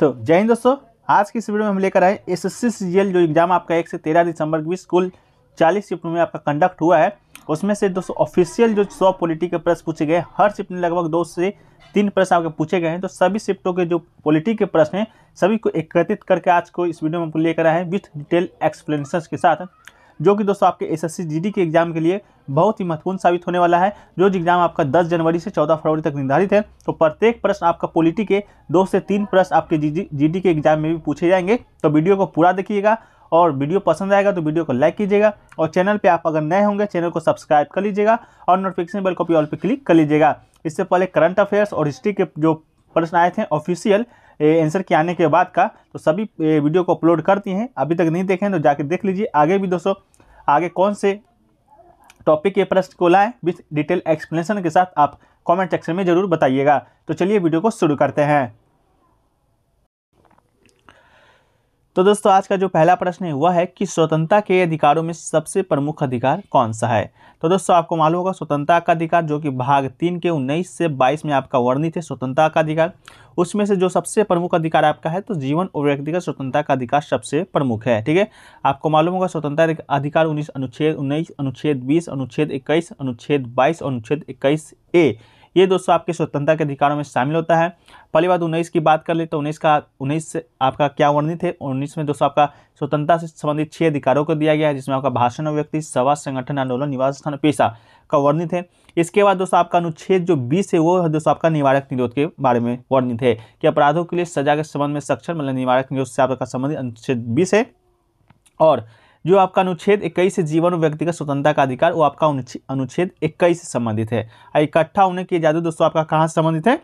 तो जय हिंद दोस्तों आज की इस वीडियो में हम लेकर आए एस एस जो एग्ज़ाम आपका एक से तेरह दिसंबर के बीच कुल चालीस शिफ्ट में आपका कंडक्ट हुआ है उसमें से दोस्तों ऑफिशियल जो सौ पॉलिटी के प्रश्न पूछे गए हर शिफ्ट में लगभग दो से तीन प्रश्न आपके पूछे गए हैं तो सभी शिफ्टों के जो पॉलिटी के प्रश्न हैं सभी को एकत्रित करके आज को इस वीडियो में लेकर आए विथ डिटेल एक्सप्लेनेशन के साथ जो कि दोस्तों आपके एस एस के एग्जाम के लिए बहुत ही महत्वपूर्ण साबित होने वाला है जो एग्जाम आपका 10 जनवरी से 14 फरवरी तक निर्धारित है तो प्रत्येक प्रश्न आपका पोलिटी के दो से तीन प्रश्न आपके जी डी के एग्जाम में भी पूछे जाएंगे तो वीडियो को पूरा देखिएगा और वीडियो पसंद आएगा तो वीडियो को लाइक कीजिएगा और चैनल पे आप अगर नए होंगे चैनल को सब्सक्राइब कर लीजिएगा और नोटिफिकेशन बेल भी ऑल पे क्लिक कर लीजिएगा इससे पहले करंट अफेयर्स और हिस्ट्री के जो प्रश्न आए थे ऑफिशियल आंसर के आने के बाद का तो सभी वीडियो को अपलोड करती हैं अभी तक नहीं देखें तो जाके देख लीजिए आगे भी दोस्तों आगे कौन से टॉपिक के प्रश्न को लाएँ विथ डिटेल एक्सप्लेनेशन के साथ आप कमेंट सेक्शन में ज़रूर बताइएगा तो चलिए वीडियो को शुरू करते हैं तो दोस्तों आज का जो पहला प्रश्न है वह है कि स्वतंत्रता के अधिकारों में सबसे प्रमुख अधिकार कौन सा है तो दोस्तों आपको मालूम होगा स्वतंत्रता का अधिकार जो कि भाग तीन के उन्नीस से बाईस में आपका वर्णित है स्वतंत्रता का अधिकार उसमें से जो सबसे प्रमुख अधिकार आपका है तो जीवन और व्यक्तिगत स्वतंत्रता का अधिकार सबसे प्रमुख है ठीक है आपको मालूम होगा स्वतंत्रता अधिकार उन्नीस अनुच्छेद उन्नीस अनुच्छेद बीस अनुच्छेद इक्कीस अनुच्छेद बाईस अनुच्छेद इक्कीस ए ये दोस्तों आपके स्वतंत्रता के अधिकारों में शामिल होता है पहली बात उन्नीस की बात कर ले तो उन्नीस का उन्नीस आपका क्या वर्णित है उन्नीस में दोस्तों आपका स्वतंत्रता से संबंधित छह अधिकारों को दिया गया है जिसमें आपका भाषण व्यक्ति सभा संगठन आंदोलन निवास स्थान पेशा का वर्णित है इसके बाद दोस्तों आपका अनुच्छेद जो बीस है वो है दोस्तों आपका निवारक निरोध के बारे में वर्णित है कि अपराधों के लिए सजा के संबंध में सक्षम मतलब निवारक निरोध से आपका संबंधित अनुच्छेद बीस है और जो आपका अनुच्छेद इक्कीस से जीवन और व्यक्तिगत स्वतंत्रता का अधिकार वो आपका अनुच्छेद इक्कीस से संबंधित है इकट्ठा होने की इजाज़त दोस्तों आपका कहाँ से संबंधित है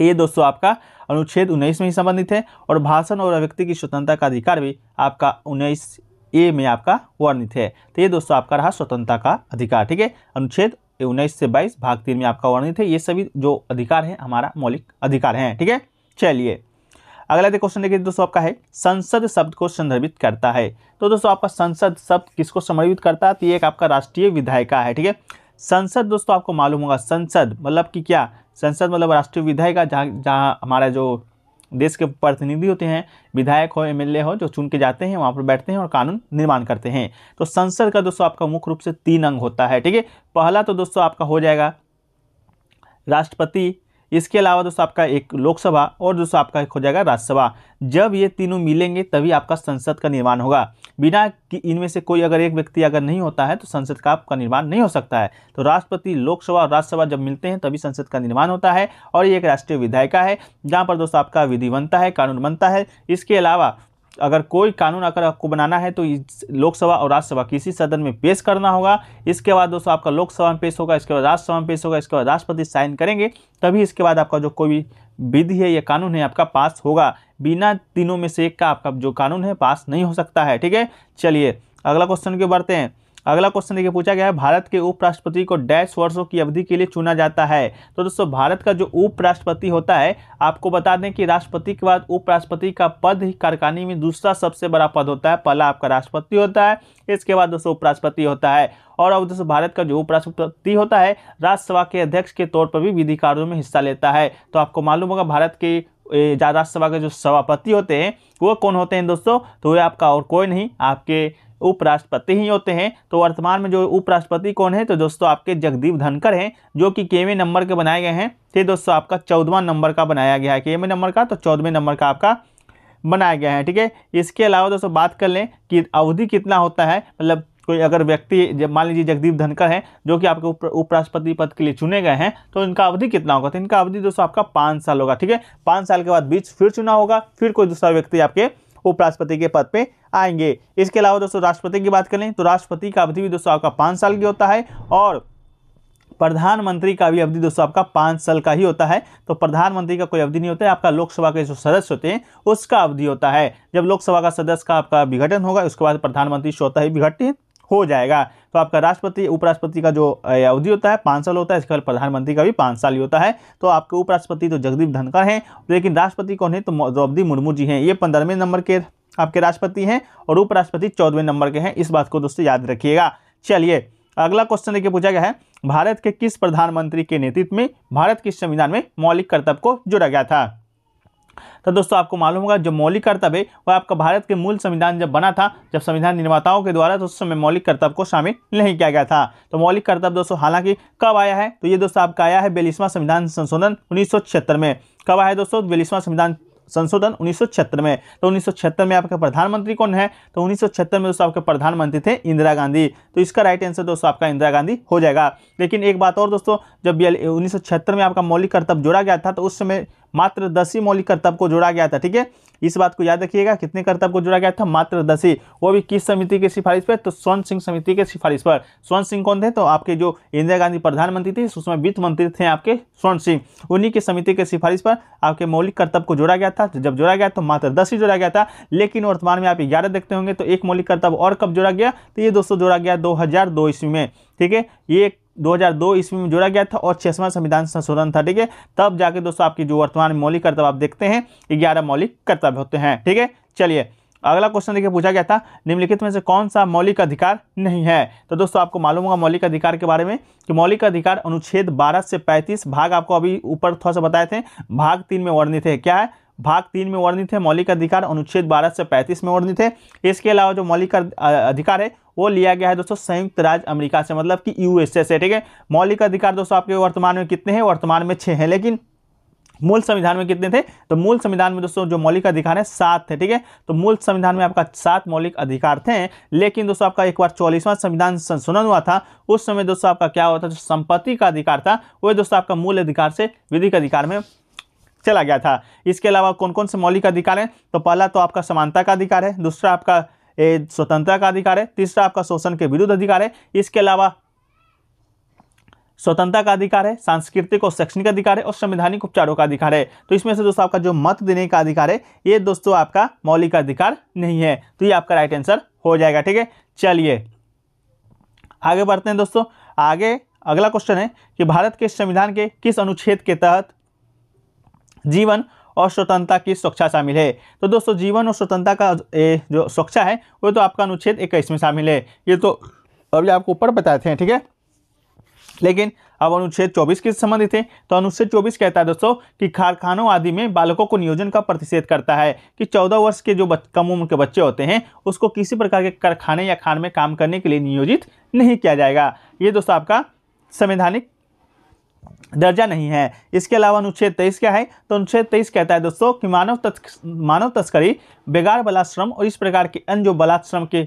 ये दोस्तों आपका अनुच्छेद उन्नीस में ही संबंधित है और भाषण और अभिव्यक्ति की स्वतंत्रता का अधिकार भी आपका उन्नीस ए में आपका वर्णित है तो ये दोस्तों आपका रहा स्वतंत्रता का अधिकार ठीक है अनुच्छेद उन्नीस से बाईस भाग तीन में आपका वर्णित है ये सभी जो अधिकार हैं हमारा मौलिक अधिकार हैं ठीक है चलिए अगला क्वेश्चन देखिए दोस्तों आपका है संसद शब्द को संदर्भित करता है तो दोस्तों आपका संसद शब्द किसको संदर्भित करता है तो ये एक आपका राष्ट्रीय विधायिका है ठीक है संसद दोस्तों आपको मालूम होगा संसद मतलब कि क्या संसद मतलब राष्ट्रीय विधायिका जहाँ जहाँ हमारा जो देश के प्रतिनिधि होते हैं विधायक हो एमएलए हो जो चुन के जाते हैं वहाँ पर बैठते हैं और कानून निर्माण करते हैं तो संसद का दोस्तों आपका मुख्य रूप से तीन अंग होता है ठीक है पहला तो दोस्तों आपका हो जाएगा राष्ट्रपति इसके अलावा दोस्तों आपका एक लोकसभा और दोस्तों आपका एक हो जाएगा राज्यसभा जब ये तीनों मिलेंगे तभी आपका संसद का निर्माण होगा बिना कि इनमें से कोई अगर एक व्यक्ति अगर नहीं होता है तो संसद का आपका निर्माण नहीं हो सकता है तो राष्ट्रपति लोकसभा और राज्यसभा जब मिलते हैं तभी संसद का निर्माण होता है और ये एक राष्ट्रीय विधायिका है जहाँ पर दोस्तों आपका विधि बनता है कानून बनता है इसके अलावा अगर कोई कानून अगर आपको बनाना है तो लोकसभा और राज्यसभा किसी सदन में पेश करना होगा इसके बाद दोस्तों आपका लोकसभा में पेश होगा इसके बाद राज्यसभा में पेश होगा इसके बाद राष्ट्रपति साइन करेंगे तभी इसके बाद आपका जो कोई भी विधि है या कानून है आपका पास होगा बिना तीनों में से एक का आपका जो कानून है पास नहीं हो सकता है ठीक है चलिए अगला क्वेश्चन क्यों बढ़ते हैं अगला क्वेश्चन देखिए पूछा गया है भारत के उपराष्ट्रपति को डैश वर्षों की अवधि के लिए चुना जाता है तो दोस्तों भारत का जो उपराष्ट्रपति होता है आपको बता दें कि राष्ट्रपति के बाद उपराष्ट्रपति का पद ही कारकानी में दूसरा सबसे बड़ा पद होता है पहला आपका राष्ट्रपति होता है इसके बाद दोस्तों उपराष्ट्रपति होता है और अब दोस्तों भारत का जो उपराष्ट्रपति होता है राज्यसभा के अध्यक्ष के तौर पर भी विधि कार्यों में हिस्सा लेता है तो आपको मालूम होगा भारत के राज्यसभा के जो सभापति होते हैं वो कौन होते हैं दोस्तों तो वे आपका और कोई नहीं आपके उपराष्ट्रपति ही होते हैं तो वर्तमान में जो उपराष्ट्रपति कौन है तो दोस्तों आपके जगदीप धनखड़ हैं जो कि केवें नंबर के बनाए गए हैं ये दोस्तों आपका चौदवा नंबर का बनाया गया है केवें नंबर का तो चौदहवें नंबर का आपका बनाया गया है ठीक है इसके अलावा दोस्तों बात कर लें कि अवधि कितना होता है मतलब कोई अगर व्यक्ति जब मान लीजिए जगदीप धनखड़ हैं जो कि आपके उपराष्ट्रपति पद के लिए चुने गए हैं तो इनका अवधि कितना होगा तो इनका अवधि दोस्तों आपका पाँच साल होगा ठीक है पाँच साल के बाद बीच फिर चुना होगा फिर कोई दूसरा व्यक्ति आपके उपराष्ट्रपति के पद पे आएंगे इसके अलावा दोस्तों राष्ट्रपति की बात करें तो राष्ट्रपति का अवधि भी दोस्तों आपका पाँच साल की होता है और प्रधानमंत्री का भी अवधि दोस्तों आपका पाँच साल का ही होता है तो प्रधानमंत्री का कोई अवधि नहीं होता है आपका लोकसभा के जो सदस्य होते हैं उसका अवधि होता है जब लोकसभा का सदस्य का आपका विघटन होगा उसके बाद प्रधानमंत्री स्वतः ही विघटित हो जाएगा तो आपका राष्ट्रपति उपराष्ट्रपति का जो अवधि होता है पाँच साल होता है इसके बाद प्रधानमंत्री का भी पाँच साल ही होता है तो आपके उपराष्ट्रपति तो जगदीप धनखड़ हैं लेकिन राष्ट्रपति कौन है तो द्रौपदी मुर्मू जी हैं ये पंद्रहवें नंबर के आपके राष्ट्रपति हैं और उपराष्ट्रपति चौदहवें नंबर के हैं इस बात को दोस्तों याद रखिएगा चलिए अगला क्वेश्चन देखिए पूछा गया है भारत के किस प्रधानमंत्री के नेतृत्व में भारत के संविधान में मौलिक कर्तव्य को जोड़ा गया था तो दोस्तों आपको मालूम होगा जो मौलिक कर्तव्य है वह आपका भारत के मूल संविधान जब बना था जब संविधान निर्माताओं के द्वारा तो उस समय मौलिक कर्तव्य को शामिल नहीं किया गया था तो मौलिक कर्तव्य दोस्तों हालांकि कब आया है तो ये दोस्तों आपका आया है बयालीसवां संविधान संशोधन उन्नीस में कब आया दोस्तों बयालीसवां संविधान संशोधन उन्नीस में तो उन्नीस में आपका प्रधानमंत्री कौन है तो उन्नीस में दोस्तों आपके प्रधानमंत्री थे इंदिरा गांधी तो इसका राइट आंसर दोस्तों आपका इंदिरा गांधी हो जाएगा लेकिन एक बात और दोस्तों जब उन्नीस में आपका मौलिक कर्तव्य जोड़ा गया था तो उस समय मात्र दस ही मौलिक कर्तव्य को जोड़ा गया था ठीक है इस बात को याद रखिएगा कितने कर्तव्य को जोड़ा गया था मात्र दस ही वो भी किस समिति की सिफारिश पर तो स्वर्ण सिंह समिति के सिफारिश पर स्वर्ण सिंह कौन थे तो आपके जो इंदिरा गांधी प्रधानमंत्री थे उसमें वित्त मंत्री थे आपके स्वर्ण सिंह उन्हीं की समिति के सिफारिश पर आपके मौलिक कर्तव्य को जोड़ा गया था तो जब जोड़ा गया तो मात्र दस ही जोड़ा गया था लेकिन वर्तमान में आप ग्यारह देखते होंगे तो एक मौलिक कर्तव्य और कब जोड़ा गया तो ये दोस्तों जोड़ा गया दो ईस्वी में ठीक है ये 2002 ईस्वी में जोड़ा गया था और छसवा संविधान संशोधन था ठीक है तब जाके दोस्तों आपकी जो वर्तमान मौलिक कर्तव्य आप देखते हैं ग्यारह मौलिक कर्तव्य होते हैं ठीक है चलिए अगला क्वेश्चन देखिए पूछा गया था निम्नलिखित में से कौन सा मौलिक अधिकार नहीं है तो दोस्तों आपको मालूम होगा मौलिक अधिकार के बारे में कि मौलिक अधिकार अनुच्छेद 12 से 35 भाग आपको अभी ऊपर थोड़ा सा बताए थे भाग तीन में वर्णित है क्या है भाग तीन में वर्णित है मौलिक अधिकार अनुच्छेद बारह से पैंतीस में वर्णित है इसके अलावा जो मौलिक अधिकार है वो लिया गया है दोस्तों संयुक्त राज्य अमेरिका से मतलब कि यूएसए से ठीक है मौलिक अधिकार दोस्तों आपके वर्तमान में कितने हैं वर्तमान में छः हैं लेकिन मूल संविधान में कितने थे तो मूल संविधान में दोस्तों जो मौलिक अधिकार है सात थे ठीक है तो मूल संविधान में आपका सात मौलिक अधिकार थे लेकिन दोस्तों आपका एक बार चौलीसवां संविधान संशोधन हुआ था उस समय दोस्तों आपका क्या हुआ था जो संपत्ति का अधिकार था वह दोस्तों आपका मूल अधिकार से विधिक अधिकार में चला गया था इसके अलावा कौन कौन से मौलिक अधिकार हैं तो पहला तो आपका समानता का अधिकार है दूसरा आपका स्वतंत्रता का अधिकार है तीसरा आपका शोषण के विरुद्ध अधिकार है इसके अलावा स्वतंत्रता का अधिकार है सांस्कृतिक और शैक्षणिक अधिकार है और संवैधानिक उपचारों का अधिकार है तो इसमें से दोस्तों आपका जो मत देने का अधिकार है ये दोस्तों आपका मौलिक अधिकार नहीं है तो ये आपका राइट आंसर हो जाएगा ठीक है चलिए आगे बढ़ते हैं दोस्तों आगे अगला क्वेश्चन है कि भारत के संविधान के किस अनुच्छेद के तहत जीवन और स्वतंत्रता की सुरक्षा शामिल है तो दोस्तों जीवन और स्वतंत्रता का ए, जो सुरक्षा है वो तो आपका अनुच्छेद इक्कीस में शामिल है ये तो अभी आपको ऊपर बताए थे ठीक है लेकिन अब अनुच्छेद 24 के संबंधित है तो अनुच्छेद 24 कहता है दोस्तों कि कारखानों आदि में बालकों को नियोजन का प्रतिषेध करता है कि 14 वर्ष के जो कम उम्र के बच्चे होते हैं उसको किसी प्रकार के कारखाने या खान में काम करने के लिए नियोजित नहीं किया जाएगा ये दोस्तों आपका संवैधानिक दर्जा नहीं है इसके अलावा अनुच्छेद तेईस क्या है तो अनुच्छेद तेईस कहता है दोस्तों कि मानव तस्क मानव तस्करी बेगार बलाश्रम और इस प्रकार के अन्य जो बलाश्रम के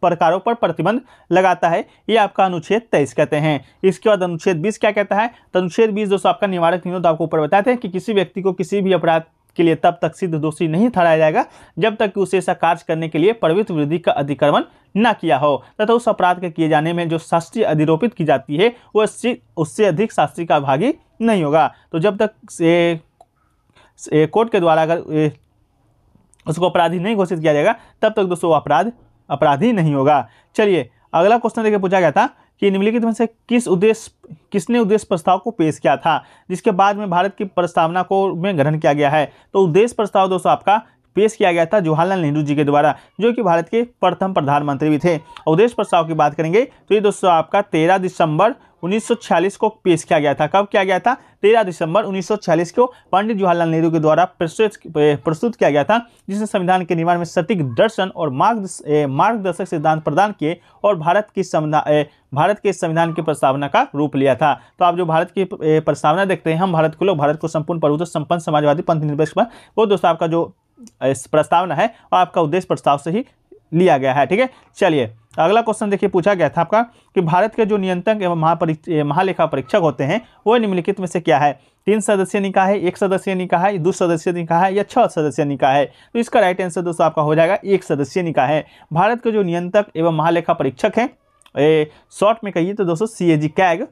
प्रकारों पर प्रतिबंध लगाता है ये आपका अनुच्छेद तेईस कहते हैं इसके बाद अनुच्छेद बीस क्या कहता है तो अनुच्छेद बीस दोस्तों आपका निवारक नियोद तो आपको ऊपर बताते हैं कि किसी व्यक्ति को किसी भी अपराध के लिए तब तक सिद्ध दोषी नहीं ठहराया जाएगा जब तक कि उसे ऐसा कार्य करने के लिए प्रवृत्त वृद्धि का अधिक्रमण न किया हो तथा उस अपराध के किए जाने में जो शास्त्री अधिरोपित की जाती है वह उससे अधिक शास्त्री का भागी नहीं होगा तो जब तक से, से कोर्ट के द्वारा अगर उसको अपराधी नहीं घोषित किया जाएगा तब तक दोस्तों अपराध अपराधी नहीं होगा चलिए अगला क्वेश्चन देखिए पूछा गया था कि निम्नलिखित में से किस उद्देश्य किसने उद्देश्य प्रस्ताव को पेश किया था जिसके बाद में भारत की प्रस्तावना को में ग्रहण किया गया है तो उद्देश्य प्रस्ताव दोस्तों आपका पेश किया गया था जवाहरलाल नेहरू जी के द्वारा जो कि भारत के प्रथम प्रधानमंत्री भी थे उद्देश्य प्रस्ताव की बात करेंगे तो ये दोस्तों आपका तेरह दिसंबर 1946 को पेश किया गया था कब किया गया था 13 दिसंबर 1946 को पंडित जवाहरलाल नेहरू के द्वारा प्रस्तुत किया गया था जिसने संविधान के निर्माण में सटीक दर्शन और मार्ग मार्गदर्शक सिद्धांत प्रदान किए और भारत की संविधान भारत के संविधान की प्रस्तावना का रूप लिया था तो आप जो भारत की प्रस्तावना देखते हैं हम भारत को लोग भारत को संपूर्ण प्रभुत्व संपन्न समाजवादी पंथ निरपेक्ष पर वो दोस्तों आपका जो प्रस्तावना है और आपका उद्देश्य प्रस्ताव से ही लिया गया है ठीक है चलिए अगला क्वेश्चन देखिए पूछा गया था आपका कि भारत के जो नियंत्रक एवं महापरीक्ष महालेखा परीक्षक होते हैं वो निम्नलिखित में से क्या है तीन सदस्य निकाय है एक सदस्य निकाय है दो सदस्य निकाय है या छह सदस्य निकाय है तो इसका राइट आंसर दोस्तों आपका हो जाएगा एक सदस्य निकाय है भारत के जो नियंत्रक एवं महालेखा परीक्षक हैं शॉर्ट में कहिए तो दोस्तों सी ए जी कैग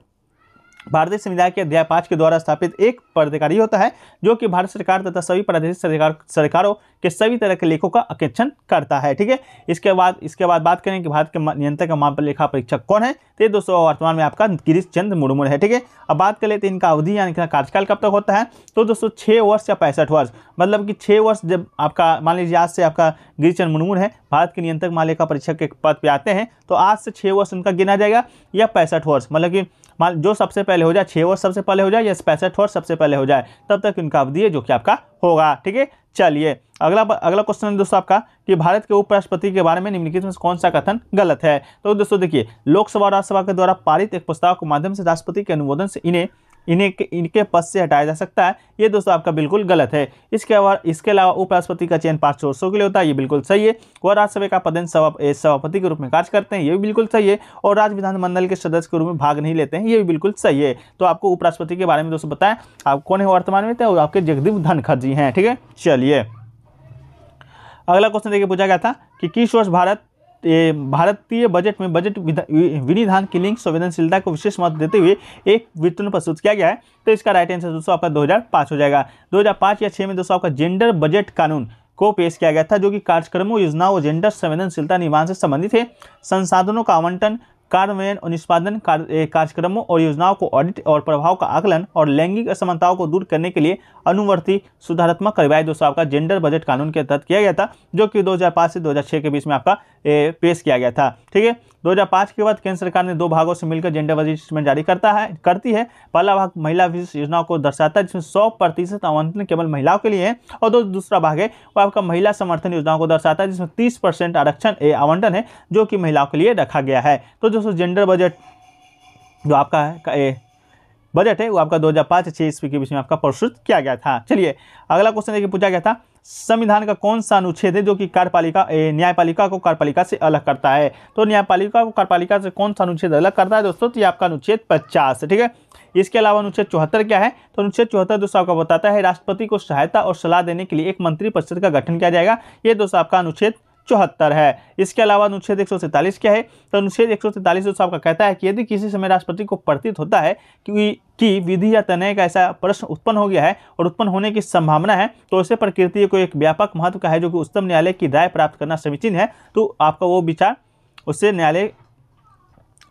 भारतीय संविधान के अध्याय पाँच के द्वारा स्थापित एक पदाधिकारी होता है जो कि भारत सरकार तथा सभी प्रादेशिक सरकार सरकारों के सभी तरह के लेखों का अकेक्षण करता है ठीक है इसके बाद इसके बाद बात करें कि भारत के नियंत्रक माप लेखा परीक्षक कौन है तो ये दोस्तों वर्तमान में आपका गिरीश चंद्र मुर्मू है ठीक है अब बात कर लेते हैं इनका अवधि यानी कार्यकाल कब तक होता है तो दोस्तों छः वर्ष या पैंसठ वर्ष मतलब कि छः वर्ष जब आपका मान लीजिए आज से आपका गिरीश चंद्र मुर्मू है भारत के नियंत्रक महालेखा परीक्षक के पद पर आते हैं तो आज से छः वर्ष उनका गिना जाएगा या पैंसठ वर्ष मतलब कि मान जो सबसे पहले हो जाए छः वर्ष सबसे पहले हो जाए या पैंसठ वर्ष सबसे पहले हो जाए तब तक इनका अवधि है जो कि आपका होगा ठीक है चलिए अगला अगला क्वेश्चन है दोस्तों आपका कि भारत के उपराष्ट्रपति के बारे में निम्नलिखित में कौन सा कथन गलत है तो दोस्तों देखिए लोकसभा और राज्यसभा के द्वारा पारित एक प्रस्ताव के माध्यम से राष्ट्रपति के अनुमोदन से इन्हें इन्हें इनके पद से हटाया जा सकता है ये दोस्तों आपका बिल्कुल गलत है इसके अलावा इसके अलावा उपराष्ट्रपति का चयन पाँच सौ के लिए होता है ये बिल्कुल सही है वह राज्यसभा का पदन सभापति के रूप में कार्य करते हैं ये भी बिल्कुल सही है और राज्य विधानमंडल के सदस्य के रूप में भाग नहीं लेते हैं ये भी बिल्कुल सही है तो आपको उपराष्ट्रपति के बारे में दोस्तों बताएं आप कौन है वर्तमान में थे और आपके जगदीप धनखड़ जी हैं ठीक है चलिए अगला क्वेश्चन देखिए पूछा गया था कि किस वर्ष भारत भारतीय बजट में बजट विनिधान की लिंग संवेदनशीलता को विशेष महत्व देते हुए एक वितरण प्रस्तुत किया गया है तो इसका राइट आंसर दोस्तों आपका 2005 हो जाएगा 2005 या 6 में दोस्तों आपका जेंडर बजट कानून को पेश किया गया था जो कि कार्यक्रमों योजनाओं जेंडर संवेदनशीलता निर्माण से संबंधित है संसाधनों का आवंटन कार्यान्वयन और निष्पादन कार्यक्रमों और योजनाओं को ऑडिट और प्रभाव का आकलन और लैंगिक असमानताओं को दूर करने के लिए अनुवर्ती सुधारात्मक कार्रवाई दोस्तों आपका जेंडर बजट कानून के तहत किया गया था जो कि 2005 से 2006 के बीच में आपका पेश किया गया था ठीक है 2005 के बाद केंद्र सरकार ने दो भागों से मिलकर जेंडर वाइज स्टेटमेंट जारी करता है करती है पहला भाग महिला विशेष योजनाओं को दर्शाता है जिसमें सौ प्रतिशत आवंटन केवल महिलाओं के लिए है और दूसरा भाग है वो आपका महिला समर्थन योजनाओं को दर्शाता है जिसमें तीस आरक्षण आवंटन है जो कि महिलाओं के लिए रखा गया है तो दोस्तों जेंडर बजट जो आपका है बजट है वो आपका दो हजार पाँच ईस्वी के बीच में आपका प्रस्तुत किया गया था चलिए अगला क्वेश्चन देखिए पूछा गया था संविधान का कौन सा अनुच्छेद है जो कि कार्यपालिका न्यायपालिका को कार्यपालिका से अलग करता है तो न्यायपालिका को कार्यपालिका से कौन सा अनुच्छेद अलग करता है दोस्तों तो ये आपका अनुच्छेद पचास है ठीक है इसके अलावा अनुच्छेद चौहत्तर क्या है तो अनुच्छेद चौहत्तर दोस्तों आपका बताता है राष्ट्रपति को सहायता और सलाह देने के लिए एक मंत्रिपरिषद का गठन किया जाएगा ये दोस्तों आपका अनुच्छेद चौहत्तर है इसके अलावा अनुच्छेद एक क्या है तो अनुच्छेद एक सौ आपका कहता है कि यदि किसी समय राष्ट्रपति को प्रतीत होता है कि कि विधि या तनय का ऐसा प्रश्न उत्पन्न हो गया है और उत्पन्न होने की संभावना है तो ऐसे प्रकृति को एक व्यापक महत्व का है जो कि उच्चतम न्यायालय की राय प्राप्त करना समीचीन है तो आपका वो विचार उससे न्यायालय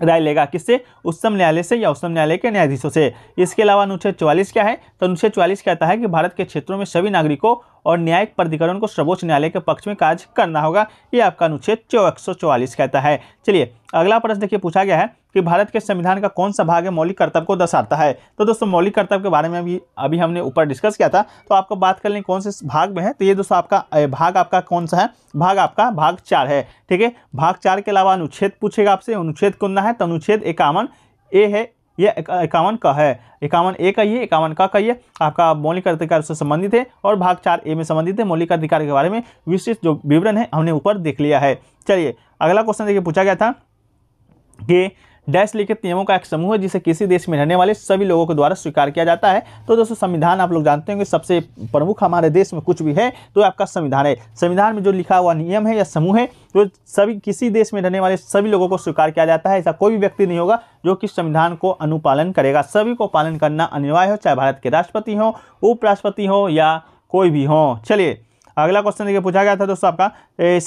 राय लेगा किससे उच्चतम न्यायालय से या उच्चतम न्यायालय के न्यायाधीशों से इसके अलावा अनुच्छेद 44 क्या है तो अनुच्छेद 44 कहता है कि भारत के क्षेत्रों में सभी नागरिकों और न्यायिक प्राधिकरण को सर्वोच्च न्यायालय के पक्ष में कार्य करना होगा ये आपका अनुच्छेद चौ एक कहता है चलिए अगला प्रश्न देखिए पूछा गया है कि भारत के संविधान का कौन सा भाग है मौलिक कर्तव्य को दर्शाता है तो दोस्तों मौलिक कर्तव्य के बारे में अभी अभी हमने ऊपर डिस्कस किया था तो आपको बात कर लें कौन से भाग में है तो ये दोस्तों आपका भाग आपका कौन सा है भाग आपका भाग चार है ठीक है भाग चार के अलावा अनुच्छेद पूछेगा आपसे अनुच्छेद कौन है तो अनुच्छेद इक्यावन ए है ये इक्यावन का है इक्यावन ए का ये इक्यावन का का ये आपका मौलिक अधिकार से संबंधित है और भाग चार ए में संबंधित है मौलिक अधिकार के बारे में विशिष्ट जो विवरण है हमने ऊपर देख लिया है चलिए अगला क्वेश्चन देखिए पूछा गया था कि डैश लिखित नियमों का एक समूह है जिसे किसी देश में रहने वाले सभी लोगों के द्वारा स्वीकार किया जाता है तो दोस्तों संविधान आप लोग जानते होंगे सबसे प्रमुख हमारे देश में कुछ भी है तो आपका संविधान है संविधान में जो लिखा हुआ नियम है या समूह है जो तो सभी किसी देश में रहने वाले सभी लोगों को स्वीकार किया जाता है ऐसा कोई भी व्यक्ति नहीं होगा जो कि संविधान को अनुपालन करेगा सभी को पालन करना अनिवार्य हो चाहे भारत के राष्ट्रपति हों उपराष्ट्रपति हों या कोई भी हों चलिए अगला क्वेश्चन देखिए पूछा गया था दोस्तों आपका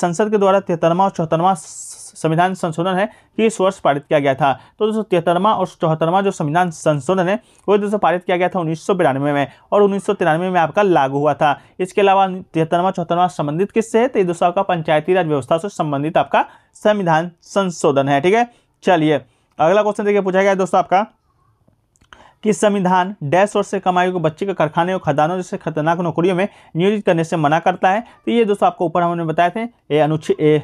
संसद के द्वारा तिहत्तरवा और चौहत्तरवा संविधान संशोधन है कि इस वर्ष पारित किया गया था तो दोस्तों तिहत्तरवा और चौहत्तरवा जो संविधान संशोधन है वो दोस्तों पारित किया गया था उन्नीस में और उन्नीस में आपका लागू हुआ था इसके अलावा तिहत्तरवा चौहत्तरवा संबंधित किससे है तो ये दोस्तों आपका पंचायती राज व्यवस्था से संबंधित आपका संविधान संशोधन है ठीक है चलिए अगला क्वेश्चन देखिए पूछा गया दोस्तों आपका कि संविधान डैश और से कमाई को बच्चे के कारखाने और खदानों जैसे खतरनाक नौकरियों में नियोजित करने से मना करता है तो ये दोस्तों आपको ऊपर हमने बताए थे ये अनुच्छेद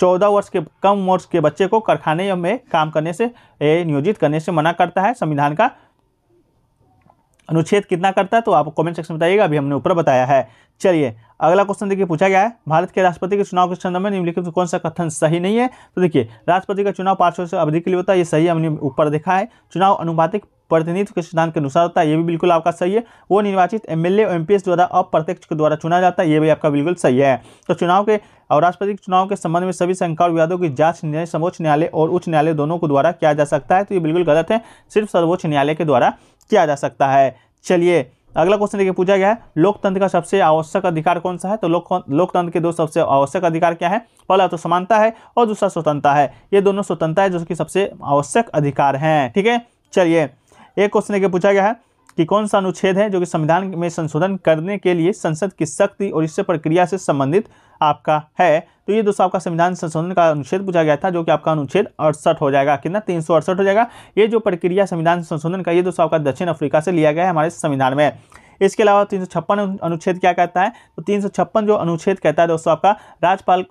चौदह वर्ष के कम वर्ष के बच्चे को कारखाने में काम करने से नियोजित करने से मना करता है संविधान का अनुच्छेद कितना करता है तो आप कमेंट सेक्शन में बताइएगा अभी हमने ऊपर बताया है चलिए अगला क्वेश्चन देखिए पूछा गया है भारत के राष्ट्रपति के चुनाव के संदर्भ में निम्नलिखित कौन सा कथन सही नहीं है तो देखिए राष्ट्रपति का चुनाव पांच वर्ष अवधि के लिए होता है ये सही हमने ऊपर देखा है चुनाव अनुपातिक प्रतिनिधित्व के सिद्धांत के अनुसार होता है ये भी बिल्कुल आपका सही है वो निर्वाचित एमएलए और एमपीएस द्वारा अप्रत्यक्ष के द्वारा चुना जाता है ये भी आपका बिल्कुल सही है तो चुनाव के और राष्ट्रपति चुनाव के संबंध में सभी शंका और विवादों की जांच न्याय सर्वोच्च न्यायालय और उच्च न्यायालय दोनों के द्वारा किया जा सकता है तो ये बिल्कुल गलत है सिर्फ सर्वोच्च न्यायालय के द्वारा किया जा सकता है चलिए अगला क्वेश्चन देखिए पूछा गया है लोकतंत्र का सबसे आवश्यक अधिकार कौन सा है तो लोक लोकतंत्र के दो सबसे आवश्यक अधिकार क्या है पहला तो समानता है और दूसरा स्वतंत्रता है ये दोनों स्वतंत्रता है जो कि सबसे आवश्यक अधिकार हैं ठीक है चलिए एक क्वेश्चन के पूछा गया है कि कौन सा अनुच्छेद है जो कि संविधान में संशोधन करने के लिए संसद की शक्ति और इससे प्रक्रिया से संबंधित आपका है तो ये दोस्तों आपका संविधान संशोधन का अनुच्छेद पूछा गया था जो कि आपका अनुच्छेद अड़सठ हो जाएगा कितना तीन सौ अड़सठ हो जाएगा ये जो प्रक्रिया संविधान संशोधन का ये दोस्तों आपका दक्षिण अफ्रीका से लिया गया है हमारे संविधान में इसके अलावा तीन अनुच्छेद क्या कहता है तो तीन जो अनुच्छेद कहता है दोस्तों आपका राज्यपाल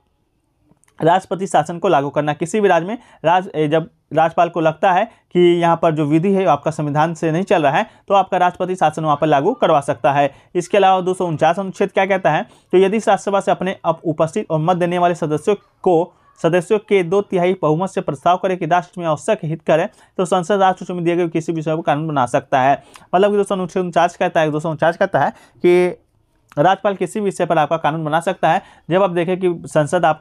राष्ट्रपति शासन को लागू करना किसी भी राज्य में राज जब राज्यपाल को लगता है कि यहाँ पर जो विधि है आपका संविधान से नहीं चल रहा है तो आपका राष्ट्रपति शासन वहाँ पर लागू करवा सकता है इसके अलावा दो सौ अनुच्छेद क्या कहता है तो यदि राज्यसभा से अपने अप उपस्थित और मत देने वाले सदस्यों को सदस्यों के दो तिहाई बहुमत से प्रस्ताव करें कि राष्ट्र में आवश्यक हित करें तो संसद राष्ट्र में दिए गए किसी विषय पर कानून बना सकता है मतलब कि दो सौ कहता है दो सौ कहता है कि राज्यपाल किसी भी विषय पर आपका कानून बना सकता है जब आप देखें कि संसद आप